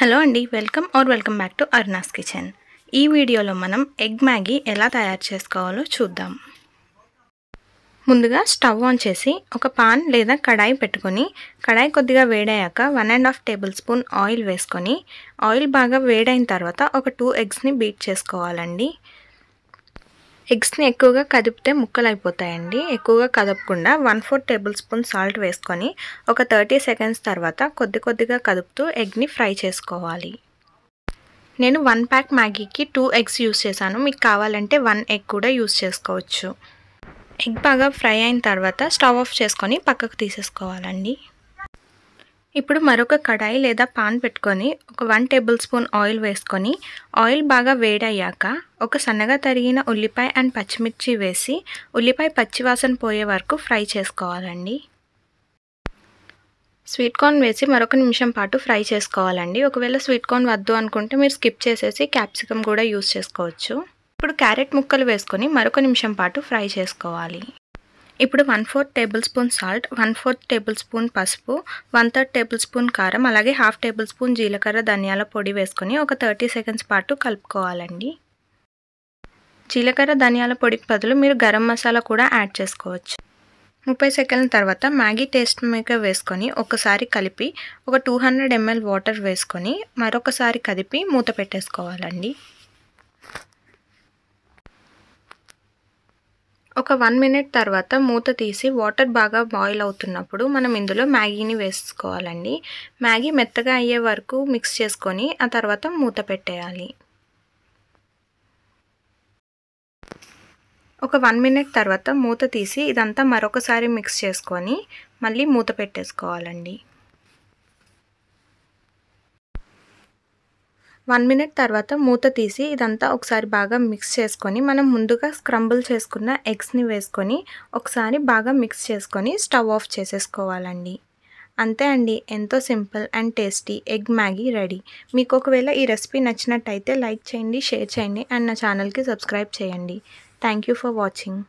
hello అండి welcome or welcome back to Arna's kitchen ఈ వీడియోలో మనం ఎగ్ మ్యాగీ ఎలా తయారు చేసుకోవాలో చూద్దాం ముందుగా స్టవ్ ఆన్ చేసి ఒక పాన్ లేదా కడాయి పెట్టుకొని కడాయి కొద్దిగా వేడయ్యాక one and half tablespoon oil వేసుకొని ఆయిల్ బాగా వేడైన తర్వాత ఒక టూ ఎగ్స్ని బీట్ చేసుకోవాలండి ఎగ్స్ని ఎక్కువగా కదిపితే ముక్కలు అయిపోతాయండి ఎక్కువగా కదపకుండా one four tablespoon salt వేసుకొని ఒక థర్టీ సెకండ్స్ తర్వాత కొద్ది కొద్దిగా కదుపుతూ ఎగ్ని ఫ్రై చేసుకోవాలి నేను వన్ ప్యాక్ మ్యాగీకి టూ ఎగ్స్ యూస్ చేశాను మీకు కావాలంటే వన్ ఎగ్ కూడా యూస్ చేసుకోవచ్చు ఎగ్ బాగా ఫ్రై అయిన తర్వాత స్టవ్ ఆఫ్ చేసుకొని పక్కకు తీసేసుకోవాలండి ఇప్పుడు మరొక కడాయి లేదా పాన్ పెట్టుకొని ఒక వన్ టేబుల్ స్పూన్ ఆయిల్ వేసుకొని ఆయిల్ బాగా వేడయ్యాక ఒక సన్నగా తరిగిన ఉల్లిపాయ అండ్ పచ్చిమిర్చి వేసి ఉల్లిపాయ పచ్చివాసన పోయే వరకు ఫ్రై చేసుకోవాలండి స్వీట్ కార్న్ వేసి మరొక నిమిషం పాటు ఫ్రై చేసుకోవాలండి ఒకవేళ స్వీట్ కార్న్ వద్దు అనుకుంటే మీరు స్కిప్ చేసేసి క్యాప్సికమ్ కూడా యూస్ చేసుకోవచ్చు ఇప్పుడు క్యారెట్ ముక్కలు వేసుకొని మరొక నిమిషం పాటు ఫ్రై చేసుకోవాలి ఇప్పుడు one fourth tablespoon salt one fourth tablespoon పసుపు వన్ థర్డ్ టేబుల్ స్పూన్ కారం అలాగే హాఫ్ టేబుల్ స్పూన్ జీలకర్ర ధనియాల పొడి వేసుకొని ఒక థర్టీ సెకండ్స్ పాటు కలుపుకోవాలండి జీలకర్ర ధనియాల పొడికి బదులు మీరు గరం మసాలా కూడా యాడ్ చేసుకోవచ్చు ముప్పై సెకండ్ల తర్వాత మ్యాగీ టేస్ట్ మేకర్ వేసుకొని ఒకసారి కలిపి ఒక టూ హండ్రెడ్ ఎంఎల్ వాటర్ వేసుకొని మరొకసారి కదిపి మూత పెట్టేసుకోవాలండి ఒక వన్ మినిట్ తర్వాత మూత తీసి వాటర్ బాగా బాయిల్ అవుతున్నప్పుడు మనం ఇందులో మ్యాగీని వేసుకోవాలండి మ్యాగీ మెత్తగా అయ్యే వరకు మిక్స్ చేసుకొని ఆ తర్వాత మూత పెట్టేయాలి ఒక వన్ మినిట్ తర్వాత మూత తీసి ఇదంతా మరొకసారి మిక్స్ చేసుకొని మళ్ళీ మూత పెట్టేసుకోవాలండి వన్ మినిట్ తర్వాత మూత తీసి ఇదంతా ఒకసారి బాగా మిక్స్ చేసుకొని మనం ముందుగా స్క్రంబుల్ చేసుకున్న ఎగ్స్ని వేసుకొని ఒకసారి బాగా మిక్స్ చేసుకొని స్టవ్ ఆఫ్ చేసేసుకోవాలండి అంతే అండి ఎంతో simple and tasty egg Maggi ready మీకు ఒకవేళ ఈ రెసిపీ నచ్చినట్టయితే లైక్ చేయండి షేర్ చేయండి అండ్ నా ఛానల్కి సబ్స్క్రైబ్ చేయండి థ్యాంక్ ఫర్ వాచింగ్